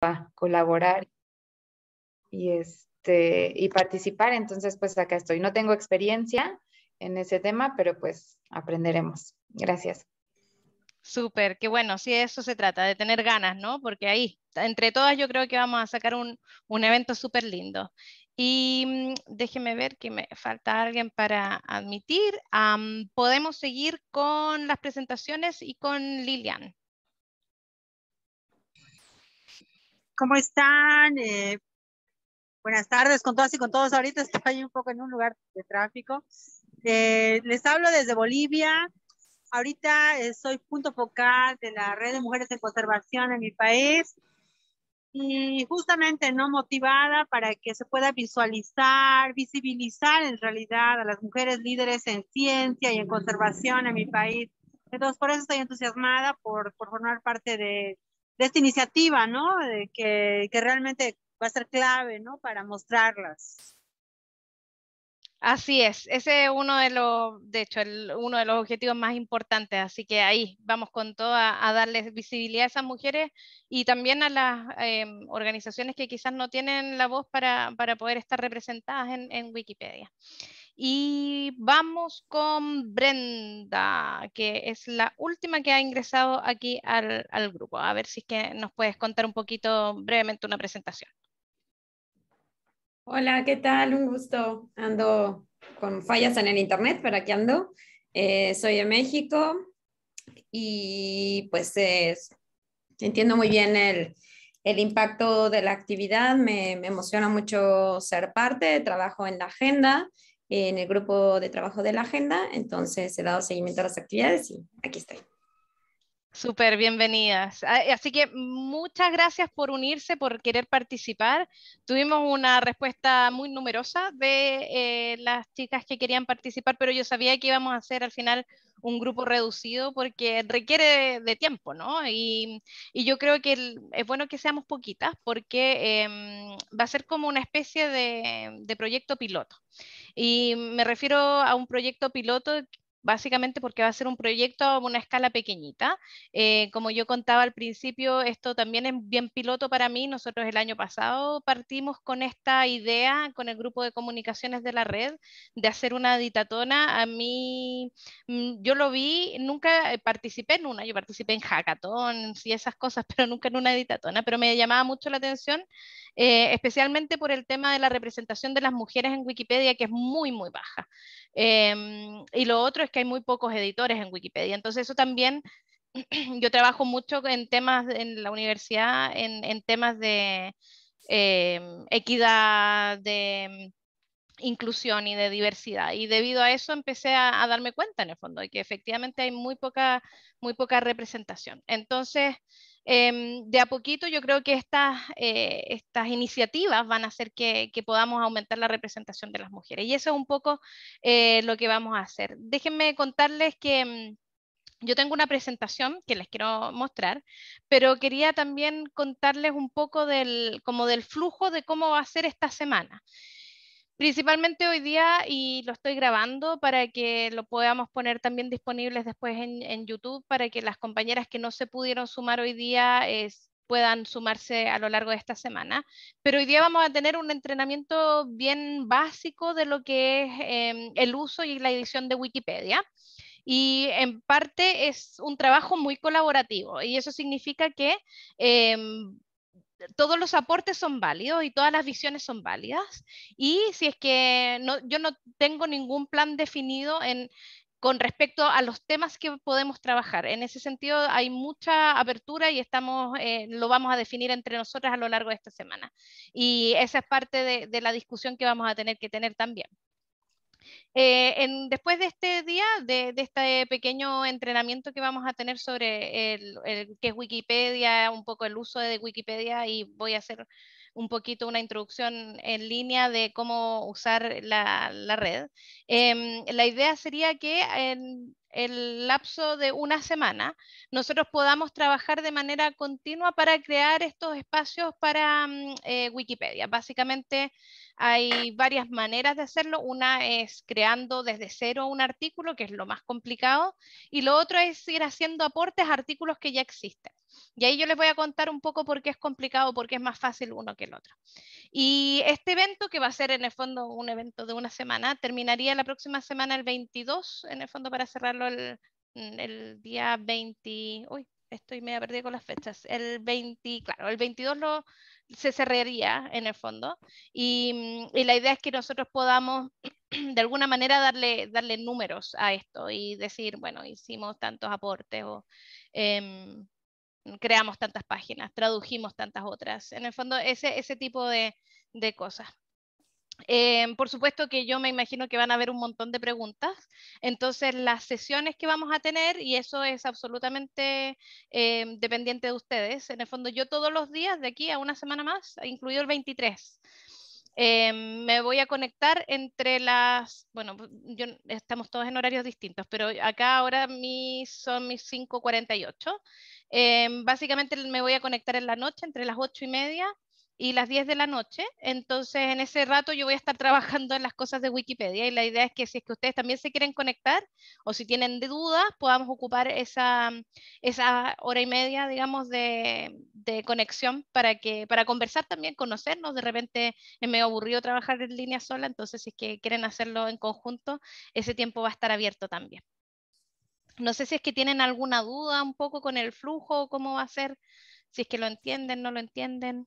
a colaborar y, este, y participar. Entonces, pues acá estoy. No tengo experiencia en ese tema, pero pues aprenderemos. Gracias. Súper, qué bueno, sí, eso se trata, de tener ganas, ¿no? Porque ahí, entre todas, yo creo que vamos a sacar un, evento súper lindo. Y mm, déjeme ver que me falta alguien para admitir. podemos seguir con las presentaciones y con Lilian. ¿cómo están? Eh, buenas tardes con todas y con todos. Ahorita estoy un poco en un lugar de tráfico. Eh, les hablo desde Bolivia. Ahorita eh, soy punto focal de la red de mujeres en conservación en mi país y justamente no motivada para que se pueda visualizar, visibilizar en realidad a las mujeres líderes en ciencia y en conservación en mi país. Entonces, por eso estoy entusiasmada por formar parte de, de esta iniciativa, ¿no? De que, realmente va a ser clave, ¿no? Para mostrarlas. Así es, ese es uno de los, de hecho, uno de los objetivos más importantes, así que ahí vamos con todo a, a darles visibilidad a esas mujeres y también a las eh, organizaciones que quizás no tienen la voz para, poder estar representadas en, en Wikipedia. Y vamos con Brenda, que es la última que ha ingresado aquí al, al, grupo. A ver si es que nos puedes contar un poquito brevemente una presentación. Hola, ¿qué tal? Un gusto. Ando con fallas en el internet, pero aquí ando. Eh, soy de México y pues eh, entiendo muy bien el, el impacto de la actividad. Me, me emociona mucho ser parte, trabajo en la agenda en el grupo de trabajo de la agenda, entonces he dado seguimiento a las actividades y aquí estoy. Súper bienvenidas. Ah, eh, así que muchas gracias por unirse, por querer participar. Tuvimos una respuesta muy numerosa de eh, las chicas que querían participar, pero yo sabía que íbamos a hacer al final un grupo reducido porque requiere de, tiempo, ¿no? Y, yo creo que es bueno que seamos poquitas porque em, va a ser como una especie de, de proyecto piloto. Y me refiero a un proyecto piloto básicamente porque va a ser un proyecto a una escala pequeñita. Eh, como yo contaba al principio, esto también es bien piloto para mí. Nosotros el año pasado partimos con esta idea, con el grupo de comunicaciones de la red, de hacer una ditatona. A mí, mm, yo lo vi, nunca eh, participé en una, yo participé en hackathons y esas cosas, pero nunca en una ditatona, pero me llamaba mucho la atención, eh, especialmente por el tema de la representación de las mujeres en Wikipedia, que es muy, muy baja. Em, y lo otro es que hay muy pocos editores en Wikipedia. Entonces eso también, yo trabajo mucho en temas en la universidad, en, temas de em, equidad, de mm, inclusión y de diversidad. Y debido a eso empecé a, a, darme cuenta en el fondo de que efectivamente hay muy poca, muy poca representación. Entonces, Em, de a poquito yo creo que estas, eh, iniciativas van a hacer que, podamos aumentar la representación de las mujeres. Y eso es un poco eh, lo que vamos a hacer. Déjenme contarles que... Em, yo tengo una presentación que les quiero mostrar, pero quería también contarles un poco del, como del flujo de cómo va a ser esta semana. Principalmente hoy día y lo estoy grabando para que lo podamos poner también disponibles después en, YouTube para que las compañeras que no se pudieron sumar hoy día puedan sumarse a lo largo de esta semana. Pero hoy día vamos a tener un entrenamiento bien básico de lo que es em, el uso y la edición de Wikipedia. Y en parte es un trabajo muy colaborativo y eso significa que em, todos los aportes son válidos y todas las visiones son válidas. Y si es que yo no tengo ningún plan definido con respecto a los temas que podemos trabajar. En ese sentido, hay mucha apertura y eh, lo vamos a definir entre nosotras a lo largo de esta semana. Y esa es parte de la discusión que vamos a tener que tener también. Eh, en, después de este día, de, de, este pequeño entrenamiento que vamos a tener sobre el, el es Wikipedia, un poco el uso de Wikipedia y voy a hacer un poquito una introducción en línea de cómo usar la, la red. Eh, la idea sería que en el lapso de una semana nosotros podamos trabajar de manera continua para crear estos espacios para mm, eh, Wikipedia. Básicamente hay varias maneras de hacerlo. Una es creando desde cero un artículo, que es lo más complicado, y lo otro es ir haciendo aportes a artículos que ya existen. Y ahí yo les voy a contar un poco por qué es complicado, por qué es más fácil uno que el otro. Y este evento, que va a ser en el fondo un evento de una semana, terminaría la próxima semana el 22, en el fondo para cerrarlo el, día 20, uy, estoy media perdida con las fechas, el claro, el 22 se cerraría en el fondo y, mm, y, la idea es que nosotros podamos de alguna manera darle, darle números a esto y decir, bueno, hicimos tantos aportes o em, creamos tantas páginas, tradujimos tantas otras, en el fondo ese, ese tipo de, de cosas. Em, por supuesto que yo me imagino que van a haber un montón de preguntas, entonces las sesiones que vamos a tener, y eso es absolutamente em, dependiente de ustedes, en el fondo yo todos los días de aquí a una semana más, incluido el 23. Em, me voy a conectar entre las, bueno, estamos todos en horarios distintos, pero acá ahora son mis 5.48. básicamente me voy a conectar en la noche entre las 8 y media y las 10 de la noche. Entonces, en ese rato yo voy a estar trabajando en las cosas de Wikipedia y la idea es que si es que ustedes también se quieren conectar o si tienen dudas, podamos ocupar esa, esa hora y media, digamos, de, conexión para, que, para conversar también, conocernos. De repente es aburrió aburrido trabajar en línea sola, entonces si es que quieren hacerlo en conjunto, ese tiempo va a estar abierto también. No sé si es que tienen alguna duda un poco con el flujo, cómo va a ser, si es que lo entienden, no lo entienden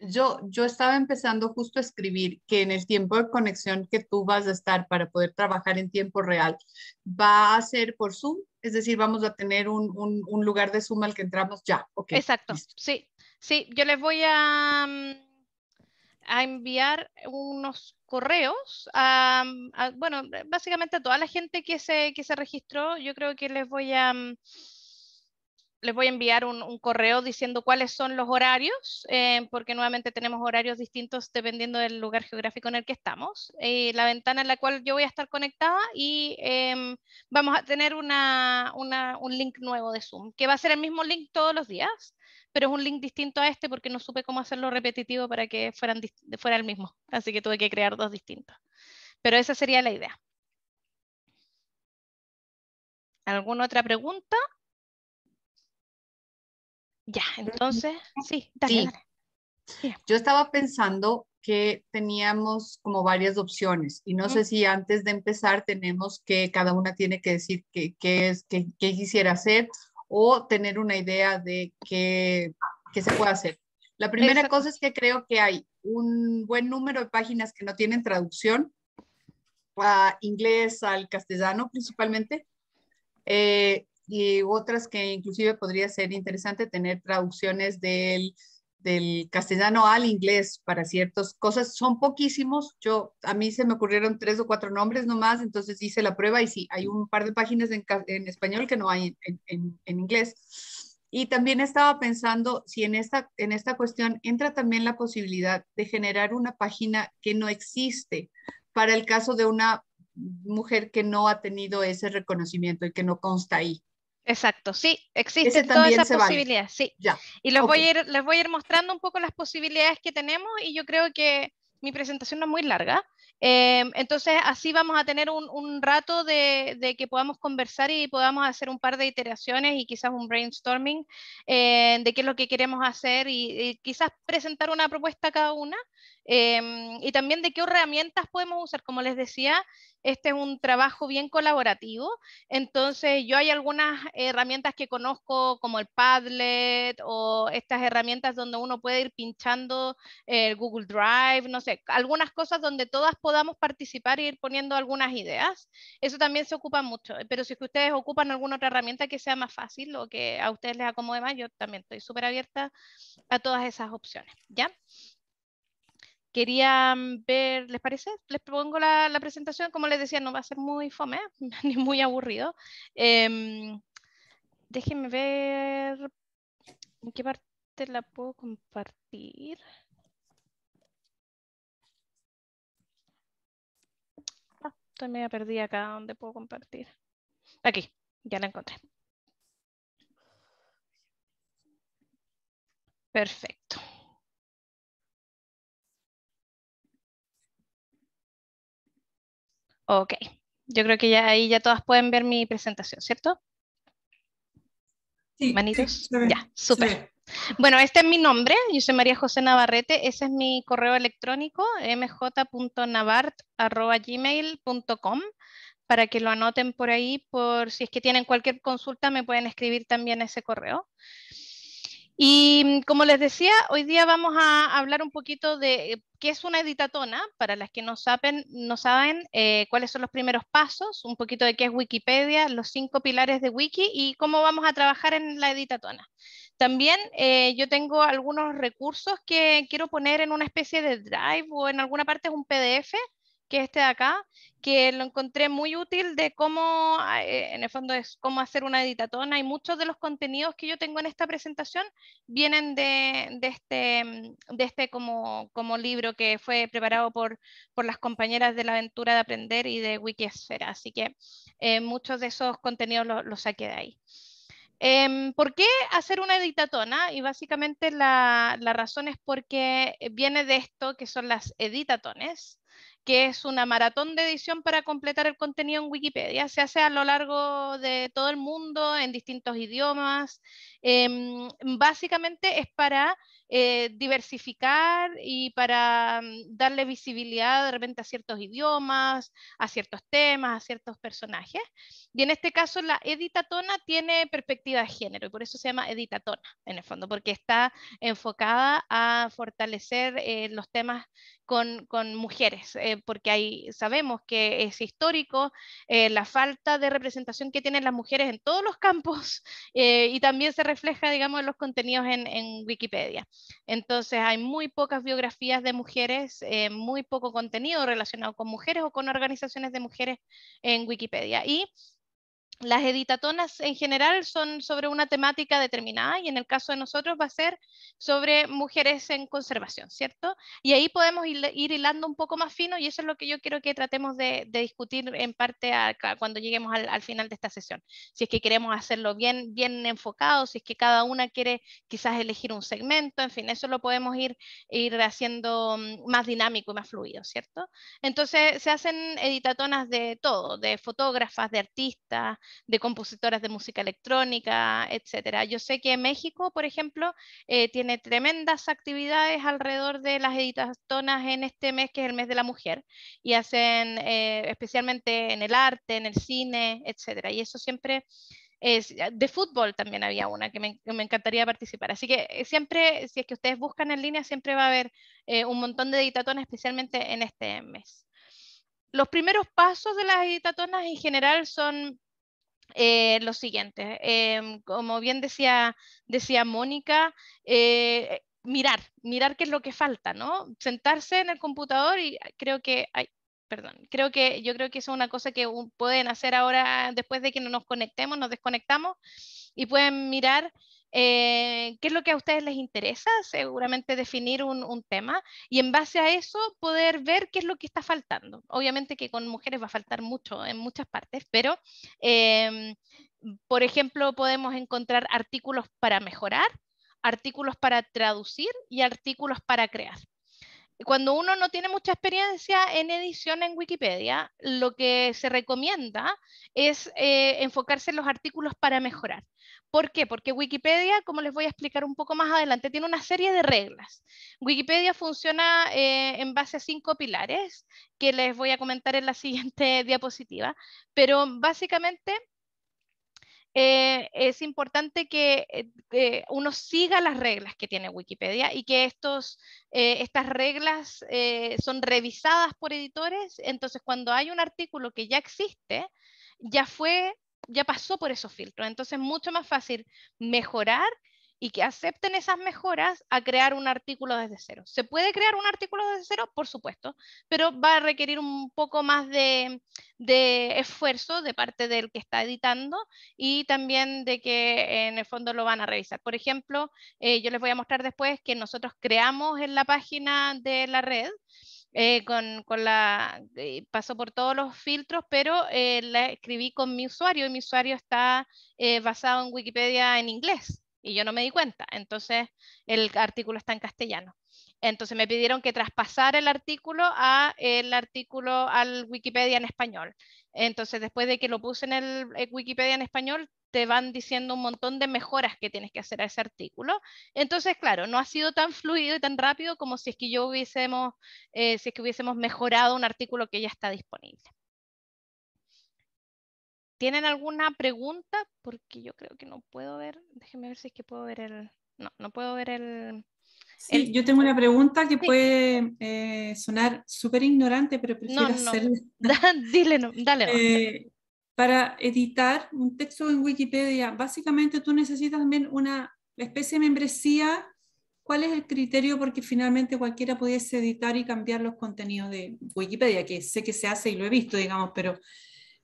yo, estaba empezando justo a escribir que en el tiempo de conexión que tú vas a estar para poder trabajar en tiempo real va a ser por Zoom, es decir, vamos a tener un, lugar de Zoom al que entramos ya. Exacto, sí, sí, yo les voy a, mm, a enviar unos correos, bueno, básicamente a toda la gente que se, que se registró, yo creo que les voy a... Mm, les voy a enviar un, correo diciendo cuáles son los horarios, eh, porque nuevamente tenemos horarios distintos dependiendo del lugar geográfico en el que estamos. Eh, la ventana en la cual yo voy a estar conectada y em, vamos a tener un link nuevo de Zoom, que va a ser el mismo link todos los días, pero es un link distinto a este porque no supe cómo hacerlo repetitivo para que fuera el mismo. Así que tuve que crear dos distintos. Pero esa sería la idea. ¿Alguna otra pregunta? Ya, entonces, sí, sí. Yo estaba pensando que teníamos como varias opciones y no sé si antes de empezar tenemos que cada una tiene que decir qué es, qué quisiera hacer o tener una idea de qué, se puede hacer. La primera cosa es que creo que hay un buen número de páginas que no tienen traducción a inglés, al castellano principalmente. Eh, y otras que inclusive podría ser interesante tener traducciones del, del castellano al inglés para ciertas cosas. Son poquísimos. Yo, a mí se me ocurrieron tres o cuatro nombres nomás, entonces hice la prueba y sí, hay un par de páginas en, en español que no hay en, en, en, inglés. Y también estaba pensando si en esta, en esta cuestión entra también la posibilidad de generar una página que no existe para el caso de una mujer que no ha tenido ese reconocimiento y que no consta ahí. Exacto, sí, existen todas esas posibilidades, sí. Ya. Y los voy a ir, les voy a ir mostrando un poco las posibilidades que tenemos y yo creo que mi presentación no es muy larga, eh, entonces así vamos a tener un, un rato de, de, que podamos conversar y podamos hacer un par de iteraciones y quizás un brainstorming eh, de qué es lo que queremos hacer y, y, quizás presentar una propuesta cada una Em, y también de qué herramientas podemos usar. Como les decía, este es un trabajo bien colaborativo. Entonces, yo hay algunas herramientas que conozco, como el Padlet o estas herramientas donde uno puede ir pinchando el eh, Google Drive, no sé, algunas cosas donde todas podamos participar e ir poniendo algunas ideas. Eso también se ocupa mucho. Pero si que ustedes ocupan alguna otra herramienta que sea más fácil o que a ustedes les acomode más, yo también estoy súper abierta a todas esas opciones. ¿Ya? querían ver, ¿les parece? Les pongo la, presentación, como les decía, no va a ser muy fome, ni muy aburrido. Em, déjenme ver en qué parte la puedo compartir. Ah, estoy media perdida acá, ¿dónde puedo compartir? Aquí, ya la encontré. Perfecto. Ok, yo creo que ya ahí ya todas pueden ver mi presentación, ¿cierto? Sí, Manitos. ya, súper. Bueno, este es mi nombre, yo soy María José Navarrete, ese es mi correo electrónico, mj.navart.gmail.com, para que lo anoten por ahí, por si es que tienen cualquier consulta me pueden escribir también ese correo. Y mm, como les decía, hoy día vamos a hablar un poquito de eh, qué es una editatona, para las que no saben, no saben eh, cuáles son los primeros pasos, un poquito de qué es Wikipedia, los cinco pilares de Wiki y cómo vamos a trabajar en la editatona. También eh, yo tengo algunos recursos que quiero poner en una especie de drive o en alguna parte es un PDF que este de acá, que lo encontré muy útil de cómo, ah, eh, en el fondo es cómo hacer una editatona y muchos de los contenidos que yo tengo en esta presentación vienen de, este, mm, este como, libro que fue preparado por, las compañeras de la aventura de aprender y de Wikisfera, así que eh, muchos de esos contenidos los saqué de ahí. Em, ¿Por qué hacer una editatona? Y básicamente la, la razón es porque viene de esto que son las editatones, que es una maratón de edición para completar el contenido en Wikipedia. Se hace a lo largo de todo el mundo, en distintos idiomas. Em, básicamente es para eh, diversificar y para mm, darle visibilidad de repente a ciertos idiomas, a ciertos temas, a ciertos personajes. Y en este caso la editatona tiene perspectiva de género y por eso se llama editatona, en el fondo, porque está enfocada a fortalecer eh, los temas con, mujeres, eh, porque ahí sabemos que es histórico la falta de representación que tienen las mujeres en todos los campos y también se refleja, digamos, en los contenidos en Wikipedia. Entonces hay muy pocas biografías de mujeres, eh, muy poco contenido relacionado con mujeres o con organizaciones de mujeres en Wikipedia. Y las editatonas en general son sobre una temática determinada y en el caso de nosotros va a ser sobre mujeres en conservación, ¿cierto? Y ahí podemos ir, hilando un poco más fino y eso es lo que yo quiero que tratemos de, discutir en parte cuando lleguemos al, final de esta sesión. Si es que queremos hacerlo bien, bien enfocado, si es que cada una quiere quizás elegir un segmento, en fin, eso lo podemos ir, ir haciendo mm, más dinámico y más fluido, ¿cierto? Entonces se hacen editatonas de todo, de fotógrafas, de artistas, de compositoras de música electrónica, etcétera. Yo sé que México, por ejemplo, eh, tiene tremendas actividades alrededor de las editatonas en este mes, que es el mes de la mujer, y hacen eh, especialmente en el arte, en el cine, etcétera. Y eso siempre es, de fútbol también había una que me, encantaría participar. Así que eh, siempre, si es que ustedes buscan en línea, siempre va a haber un montón de editatonas, especialmente en este mes. Los primeros pasos de las editatonas en general son eh, lo siguiente. Em, como bien decía, decía Mónica, eh, mirar, mirar qué es lo que falta, ¿no? Sentarse en el computador y creo que perdón, creo que yo creo que es una cosa que pueden hacer ahora después de que nos conectemos, nos desconectamos y pueden mirar eh, qué es lo que a ustedes les interesa, seguramente definir un, tema y en base a eso poder ver qué es lo que está faltando. Obviamente que con mujeres va a faltar mucho en muchas partes, pero em, por ejemplo podemos encontrar artículos para mejorar, artículos para traducir y artículos para crear cuando uno no tiene mucha experiencia en edición en Wikipedia, lo que se recomienda es eh, enfocarse en los artículos para mejorar. ¿Por qué? Porque Wikipedia, como les voy a explicar un poco más adelante, tiene una serie de reglas. Wikipedia funciona eh, en base a cinco pilares que les voy a comentar en la siguiente diapositiva, pero básicamente eh, es importante eh, que uno siga las reglas que tiene Wikipedia y que estos, eh, estas reglas son revisadas por editores. Entonces, cuando hay un artículo que ya existe, ya fue ya pasó por esos filtros. Entonces es mucho más fácil mejorar y que acepten esas mejoras a crear un artículo desde cero. ¿Se puede crear un artículo desde cero? Por supuesto, pero va a requerir un poco más de, esfuerzo de parte del que está editando y también de que en el fondo lo van a revisar. Por ejemplo, eh, yo les voy a mostrar después que nosotros creamos en la página de la red. Eh, con, la, eh, pasó por todos los filtros, pero la escribí con mi usuario y mi usuario está basado en Wikipedia en inglés y yo no me di cuenta. Entonces, el artículo está en castellano. Entonces, me pidieron que traspasara el artículo a el artículo al Wikipedia en español. Entonces, después de que lo puse en el, eh, Wikipedia en español, te van diciendo un montón de mejoras que tienes que hacer a ese artículo. Entonces, claro, no ha sido tan fluido y tan rápido como si es que yo hubiésemos, eh, si es que hubiésemos mejorado un artículo que ya está disponible. ¿Tienen alguna pregunta? Porque yo creo que no puedo ver. Déjenme ver si es que puedo ver el. No, no puedo ver el. yo tengo una pregunta que puede eh, sonar súper ignorante, pero prefiero hacerla. Dile, dale. Eh, para editar un texto en Wikipedia, básicamente tú necesitas también una especie de membresía. ¿Cuál es el criterio? Porque finalmente cualquiera pudiese editar y cambiar los contenidos de Wikipedia, que sé que se hace y lo he visto, digamos, pero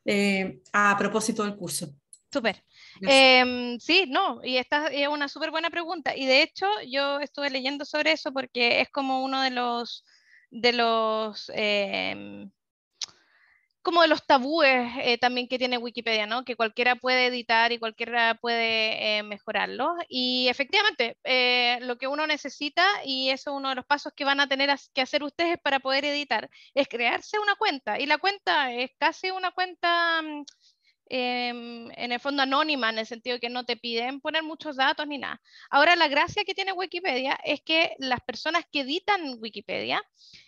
eh, a propósito del curso. Súper. Em, sí, no, y esta es una súper buena pregunta. Y de hecho, yo estuve leyendo sobre eso porque es como uno de los, de los em, como de los tabúes eh, también que tiene Wikipedia, ¿no? Que cualquiera puede editar y cualquiera puede eh, mejorarlo. Y efectivamente, eh, lo que uno necesita, y eso es uno de los pasos que van a tener que hacer ustedes para poder editar, es crearse una cuenta. Y la cuenta es casi una cuenta mm, Em, en el fondo anónima, en el sentido que no te piden poner muchos datos ni nada. Ahora, la gracia que tiene Wikipedia es que las personas que editan Wikipedia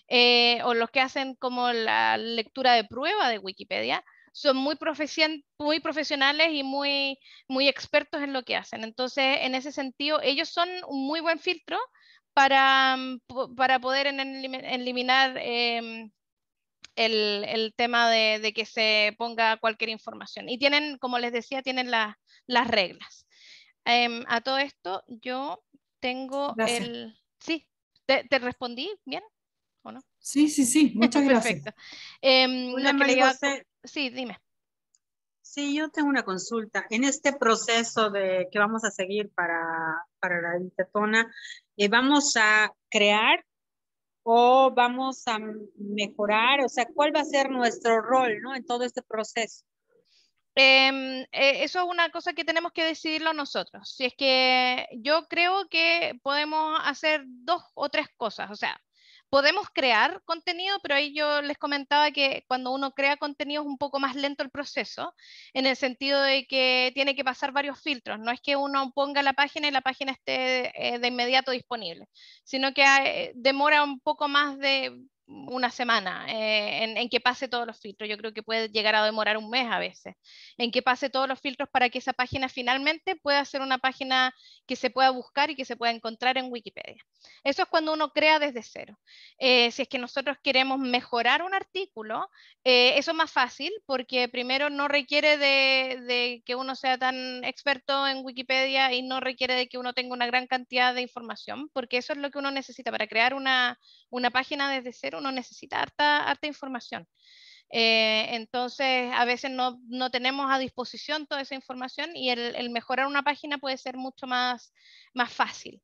eh, o los que hacen como la lectura de prueba de Wikipedia, son muy, profesionales y muy, muy expertos en lo que hacen. Entonces, en ese sentido, ellos son un muy buen filtro para, mm, para poder eliminar em, el, tema de, que se ponga cualquier información. Y tienen, como les decía, tienen las reglas. Em, a todo esto, yo tengo el... Sí, ¿te, respondí bien o Sí, sí, sí, muchas gracias. Eh, Sí, dime. Sí, yo tengo una consulta. En este proceso de, que vamos a seguir para, para la Ditetona, eh, ¿vamos a crear o vamos a mejorar? O sea, ¿cuál va a ser nuestro rol ¿no? en todo este proceso? Em, eh, eso es una cosa que tenemos que decidirlo nosotros. Si es que yo creo que podemos hacer dos o tres cosas. O sea, Podemos crear contenido, pero ahí yo les comentaba que cuando uno crea contenido es un poco más lento el proceso, en el sentido de que tiene que pasar varios filtros. No es que uno ponga la página y la página esté eh, de inmediato disponible, sino que ah, eh, demora un poco más de una semana eh, en, que pase todos los filtros. Yo creo que puede llegar a demorar un mes a veces, en que pase todos los filtros para que esa página finalmente pueda ser una página que se pueda buscar y que se pueda encontrar en Wikipedia. Eso es cuando uno crea desde cero. Eh, si es que nosotros queremos mejorar un artículo, eh, eso es más fácil porque primero no requiere de, que uno sea tan experto en Wikipedia y no requiere de que uno tenga una gran cantidad de información, porque eso es lo que uno necesita para crear una página desde cero uno necesita harta, información. Eh, entonces, a veces no, tenemos a disposición toda esa información y el, mejorar una página puede ser mucho más fácil.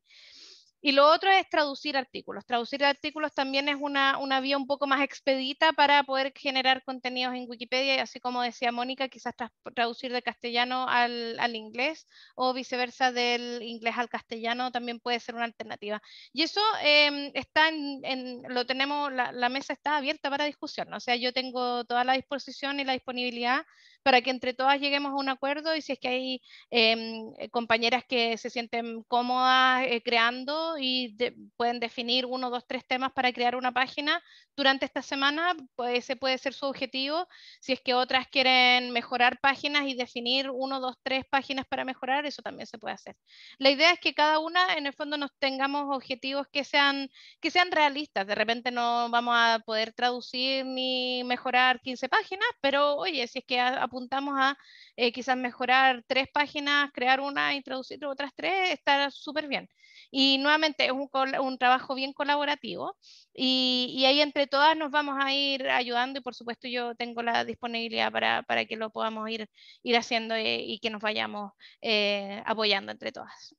Y lo otro es traducir artículos. Traducir artículos también es una, una vía un poco más expedita para poder generar contenidos en Wikipedia y así como decía Mónica, quizás traducir de castellano al, al, inglés o viceversa del inglés al castellano también puede ser una alternativa. Y eso em, está en, en, lo tenemos, la, mesa está abierta para discusión. O sea, yo tengo toda la disposición y la disponibilidad para que entre todas lleguemos a un acuerdo y si es que hay em, compañeras que se sienten cómodas eh, creando y pueden definir uno, dos, tres temas para crear una página durante esta semana. Pues ese puede ser su objetivo. Si es que otras quieren mejorar páginas y definir uno, dos, tres páginas para mejorar, eso también se puede hacer. La idea es que cada una, en el fondo, nos tengamos objetivos que sean, que sean realistas. De repente no vamos a poder traducir ni mejorar 15 páginas, pero oye, si es que apuntamos a eh, quizás mejorar tres páginas, crear una y traducir otras tres, está súper bien. Y nuevamente, es un, trabajo bien colaborativo y, ahí entre todas nos vamos a ir ayudando y por supuesto yo tengo la disponibilidad para, que lo podamos ir, ir haciendo eh, y, que nos vayamos eh, apoyando entre todas.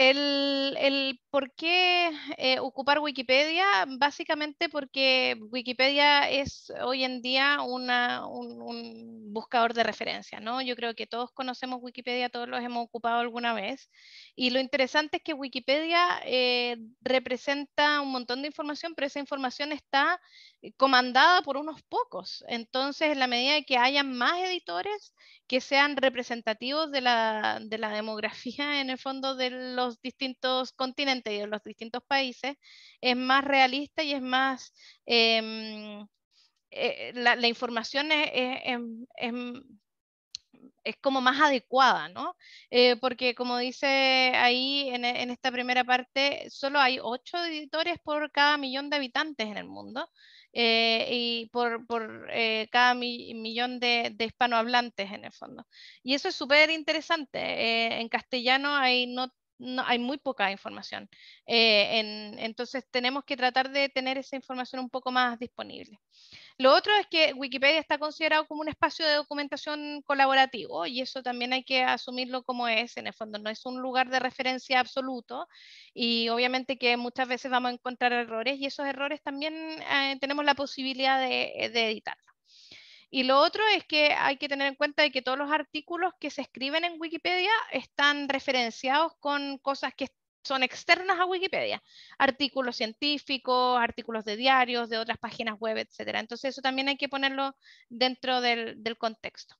El, por qué eh, ocupar Wikipedia, básicamente porque Wikipedia es hoy en día una, un, buscador de referencia, ¿no? Yo creo que todos conocemos Wikipedia, todos los hemos ocupado alguna vez. Y lo interesante es que Wikipedia eh, representa un montón de información, pero esa información está eh, comandada por unos pocos. Entonces, en la medida de que haya más editores que sean representativos de la demografía, en el fondo, de los los distintos continentes y en los distintos países, es más realista y es más... Em, eh, la, información es, es, em, em, es, como más adecuada, ¿no? Eh, porque como dice ahí en, e, en, esta primera parte, solo hay ocho editores por cada millón de habitantes en el mundo eh, y por, por cada millón de, de, hispanohablantes en el fondo. Y eso es súper interesante. en castellano hay no no, hay muy poca información. Eh, entonces tenemos que tratar de tener esa información un poco más disponible. Lo otro es que Wikipedia está considerado como un espacio de documentación colaborativo y eso también hay que asumirlo como es. En el fondo no es un lugar de referencia absoluto y obviamente que muchas veces vamos a encontrar errores y esos errores también eh, tenemos la posibilidad de, de editarlos. Y lo otro es que hay que tener en cuenta de que todos los artículos que se escriben en Wikipedia están referenciados con cosas que son externas a Wikipedia, artículos científicos, artículos de diarios, de otras páginas web, etc. Entonces eso también hay que ponerlo dentro del contexto.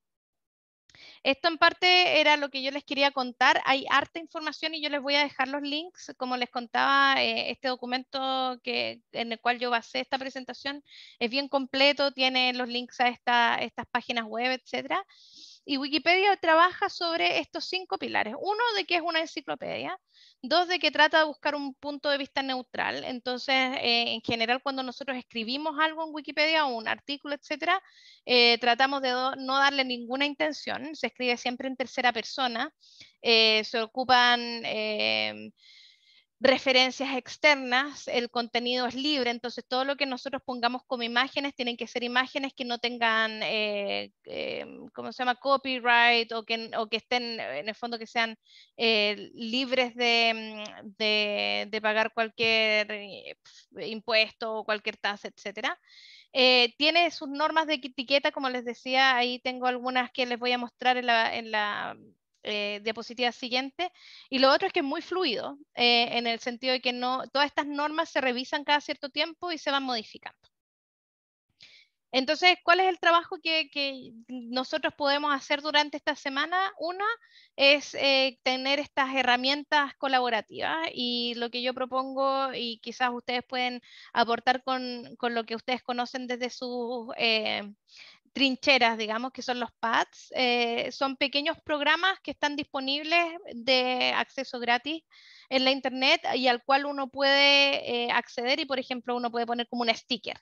Esto en parte era lo que yo les quería contar. Hay harta información y yo les voy a dejar los links. Como les contaba, eh, este documento que, en el cual yo basé esta presentación es bien completo, tiene los links a estas páginas web, etcétera. Y Wikipedia trabaja sobre estos cinco pilares. Uno, de que es una enciclopedia. Dos, de que trata de buscar un punto de vista neutral. Entonces, eh, en general, cuando nosotros escribimos algo en Wikipedia, o un artículo, etc., eh, tratamos de no darle ninguna intención. Se escribe siempre en tercera persona. Eh, se ocupan referencias externas, el contenido es libre, entonces todo lo que nosotros pongamos como imágenes tienen que ser imágenes que no tengan, eh, eh, ¿cómo se llama?, copyright o que, o que estén, en el fondo, que sean eh, libres mm, de, pagar cualquier impuesto o cualquier tasa, etc. tiene sus normas de etiqueta, como les decía, ahí tengo algunas que les voy a mostrar en la, eh, diapositiva siguiente, Y lo otro es que es muy fluido, eh, en el sentido de que no, todas estas normas se revisan cada cierto tiempo y se van modificando. Entonces, ¿cuál es el trabajo que, nosotros podemos hacer durante esta semana? Una es eh, tener estas herramientas colaborativas y lo que yo propongo y quizás ustedes pueden aportar con, con lo que ustedes conocen desde sus trincheras, digamos, que son los pads. Eh, son pequeños programas que están disponibles de acceso gratis en la internet y al cual uno puede eh, acceder y, por ejemplo, uno puede poner como un sticker.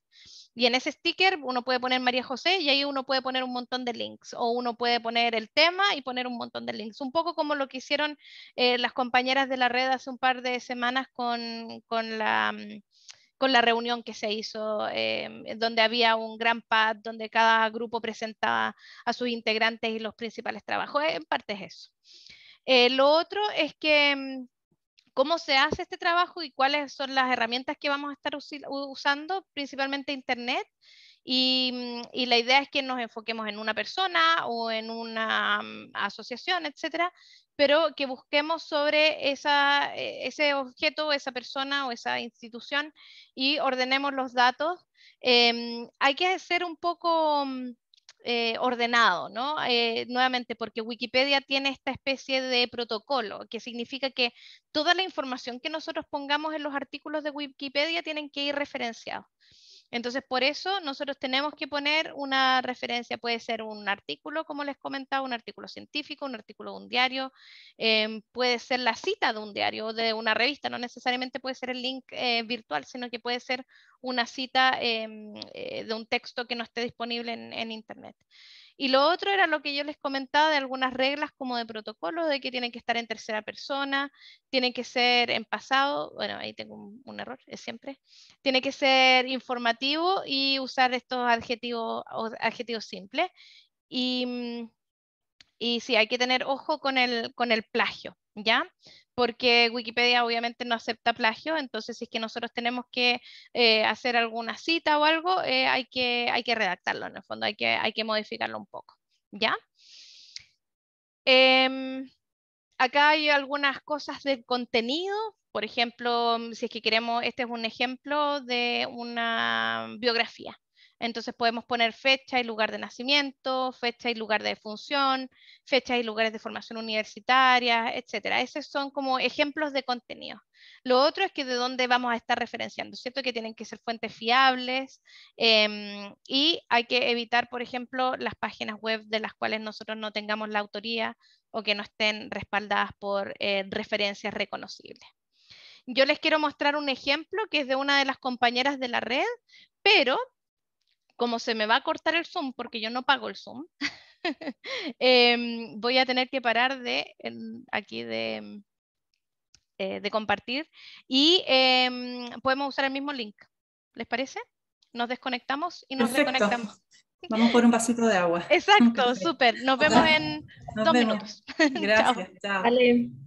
Y en ese sticker uno puede poner María José y ahí uno puede poner un montón de links o uno puede poner el tema y poner un montón de links. Un poco como lo que hicieron eh, las compañeras de la red hace un par de semanas con la... Mm, con la reunión que se hizo, em, donde había un gran pad, donde cada grupo presentaba a sus integrantes y los principales trabajos. En parte es eso. Eh, lo otro es que em, cómo se hace este trabajo y cuáles son las herramientas que vamos a estar usando, principalmente Internet. Mm, y, la idea es que nos enfoquemos en una persona o en una mm, asociación, etcétera, pero que busquemos sobre eh, ese objeto, esa persona o esa institución y ordenemos los datos. Em, hay que ser un poco mm, eh, ordenado, ¿no? Eh, nuevamente, porque Wikipedia tiene esta especie de protocolo, que significa que toda la información que nosotros pongamos en los artículos de Wikipedia tienen que ir referenciados. Entonces, por eso nosotros tenemos que poner una referencia, puede ser un artículo, como les comentaba, un artículo científico, un artículo de un diario, em, puede ser la cita de un diario o de una revista, no necesariamente puede ser el link eh, virtual, sino que puede ser una cita em, eh, de un texto que no esté disponible en Internet. Y lo otro era lo que yo les comentaba de algunas reglas como de protocolo, de que tienen que estar en tercera persona, tienen que ser en pasado, bueno, ahí tengo un, error, es siempre, tiene que ser informativo y usar estos adjetivos, adjetivos simples. Y, y sí, hay que tener ojo con el, con el plagio, ¿ya? porque Wikipedia obviamente no acepta plagio, entonces si es que nosotros tenemos que eh, hacer alguna cita o algo, eh, hay, que, hay que redactarlo en el fondo, hay que, hay que modificarlo un poco, ¿ya? Em, acá hay algunas cosas de contenido, por ejemplo, si es que queremos, este es un ejemplo de una biografía, entonces podemos poner fecha y lugar de nacimiento, fecha y lugar de función, fecha y lugares de formación universitaria, etcétera. Esos son como ejemplos de contenido. Lo otro es que de dónde vamos a estar referenciando, ¿cierto? Que tienen que ser fuentes fiables em, y hay que evitar, por ejemplo, las páginas web de las cuales nosotros no tengamos la autoría o que no estén respaldadas por eh, referencias reconocibles. Yo les quiero mostrar un ejemplo que es de una de las compañeras de la red, pero como se me va a cortar el Zoom, porque yo no pago el Zoom, em, voy a tener que parar de aquí eh, de, compartir y em, podemos usar el mismo link. ¿Les parece? Nos desconectamos y nos reconectamos. Vamos por un vasito de agua. Exacto, súper. Nos vemos en dos minutos. Gracias. Chao.